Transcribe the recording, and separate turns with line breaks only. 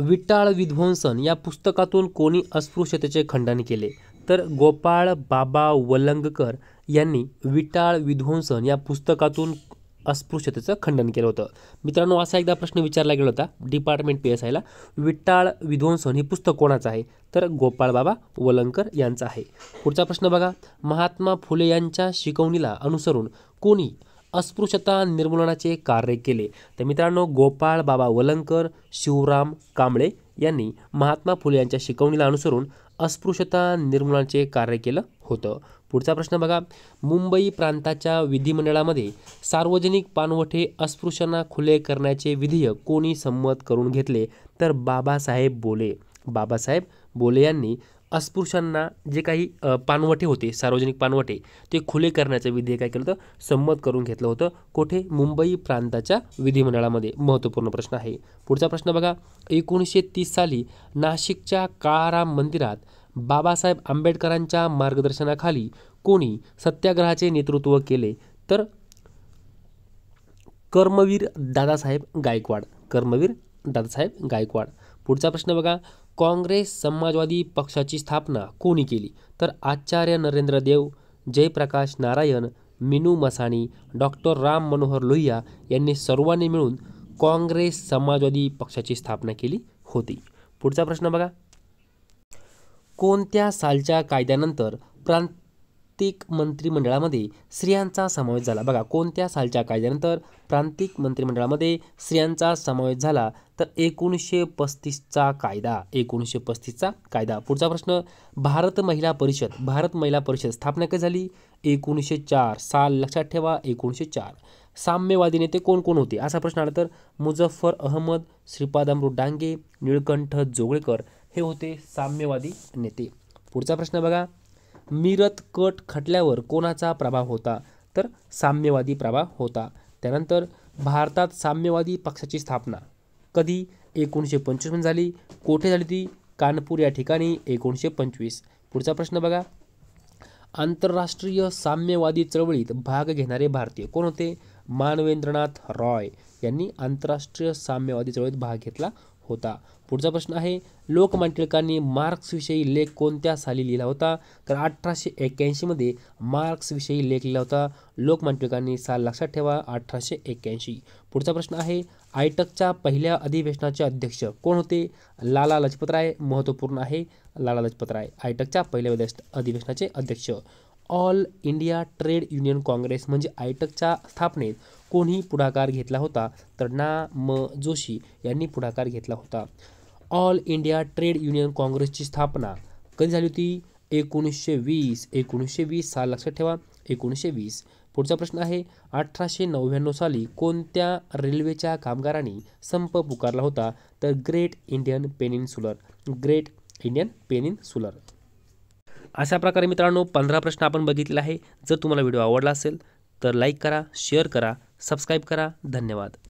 विटाळ विध्वंसन या पुस्तकातून कोणी अस्पृश्यतेचे खंडन केले तर गोपाळ बाबा वलंगकर यांनी विटाळ विध्वंसन या पुस्तकातून अस्पृश्यतेचं खंडन केलं होतं मित्रांनो असा एकदा प्रश्न विचारला गेला होता डिपार्टमेंट पी एस आयला विट्टाळ विध्वंसन हे पुस्तक कोणाचं आहे तर गोपाळ बाबा वलंकर यांचं आहे पुढचा प्रश्न बघा महात्मा फुले यांच्या शिकवणीला अनुसरून कोणी अस्पृश्यता निर्मूलनाचे कार्य केले तर मित्रांनो गोपाळ बाबा वलंकर शिवराम कांबळे यांनी महात्मा फुले यांच्या शिकवणीला अनुसरून अस्पृश्यता निर्मूलनाचे कार्य केलं होतं पुढचा प्रश्न बघा मुंबई प्रांताच्या विधिमंडळामध्ये सार्वजनिक पानवठे अस्पृश्यांना खुले करण्याचे विधेयक कोणी संमत करून घेतले तर बाबासाहेब बोले बाबासाहेब बोले यांनी अस्पृश्यांना जे काही पानवटे होते सार्वजनिक पानवटे ते खुले करण्याचं विधेयक काय केलं होतं संमत करून घेतलं होतं कोठे मुंबई प्रांताच्या विधिमंडळामध्ये महत्त्वपूर्ण प्रश्न आहे पुढचा प्रश्न बघा एकोणीसशे तीस साली नाशिकच्या काळाराम मंदिरात बाबासाहेब आंबेडकरांच्या मार्गदर्शनाखाली कोणी सत्याग्रहाचे नेतृत्व केले तर कर्मवीर दादासाहेब गायकवाड कर्मवीर दादासाहेब गायकवाड पुढचा प्रश्न बघा काँग्रेस समाजवादी पक्षाची स्थापना कोणी केली तर आचार्य नरेंद्र देव जयप्रकाश नारायण मिनू मसाणी डॉक्टर राम मनोहर लोहिया यांनी सर्वांनी मिळून काँग्रेस समाजवादी पक्षाची स्थापना केली होती पुढचा प्रश्न बघा कोणत्या सालच्या कायद्यानंतर प्रांत प्रांतिक मंत्रिमंडळामध्ये स्त्रियांचा समावेश झाला बघा कोणत्या सालच्या कायद्यानंतर प्रांतिक मंत्रिमंडळामध्ये स्त्रियांचा समावेश झाला तर एकोणीसशे पस्तीसचा कायदा एकोणीसशे पस्तीसचा कायदा पुढचा प्रश्न भारत महिला परिषद भारत महिला परिषद स्थापना कधी झाली एकोणीसशे चार साल लक्षात ठेवा एकोणीसशे चार साम्यवादी नेते कोण कोण होते असा प्रश्न आला तर मुझफ्फर अहमद अमृत डांगे निळकंठ जोगळेकर हे होते साम्यवादी नेते पुढचा प्रश्न बघा मिरत कट खटल्यावर कोणाचा प्रभाव होता तर साम्यवादी प्रभाव होता त्यानंतर भारतात साम्यवादी पक्षाची स्थापना कधी एकोणीसशे पंचवीसमध्ये झाली कोठे झाली ती कानपूर या ठिकाणी एकोणीसशे पंचवीस पुढचा प्रश्न बघा आंतरराष्ट्रीय साम्यवादी चळवळीत भाग घेणारे भारतीय कोण होते मानवेंद्रनाथ रॉय यांनी आंतरराष्ट्रीय साम्यवादी चळवळीत भाग घेतला होता पुढचा प्रश्न आहे लोकमान्य टिळकांनी मार्क्सविषयी लेख कोणत्या साली लिहिला होता तर अठराशे एक्क्याऐंशीमध्ये मार्क्सविषयी लेख लिहिला होता लोकमान्य टिळकांनी साल लक्षात ठेवा अठराशे एक्क्याऐंशी पुढचा प्रश्न आहे आयटकच्या पहिल्या अधिवेशनाचे अध्यक्ष कोण होते लाला लजपतराय महत्त्वपूर्ण आहे लाला लजपतराय आयटकच्या पहिल्या अधिवेशनाचे अध्यक्ष all India trade union Congress म्हणजे आयटकच्या स्थापनेत कोणी पुढाकार घेतला होता तर ना म जोशी यांनी पुढाकार घेतला होता ऑल इंडिया ट्रेड युनियन काँग्रेसची स्थापना कधी झाली होती एकोणीसशे वीस एकोणीसशे वीस साल लक्षात ठेवा एकोणीसशे वीस पुढचा प्रश्न आहे अठराशे नव्याण्णव साली कोणत्या रेल्वेच्या कामगारांनी संप पुकारला होता तर great Indian peninsular great Indian peninsular अशा प्रकारे मित्रांनो पंधरा प्रश्न आपण बघितलेला आहे जर तुम्हाला व्हिडिओ आवडला असेल तर लाईक करा शेअर करा सबस्क्राईब करा धन्यवाद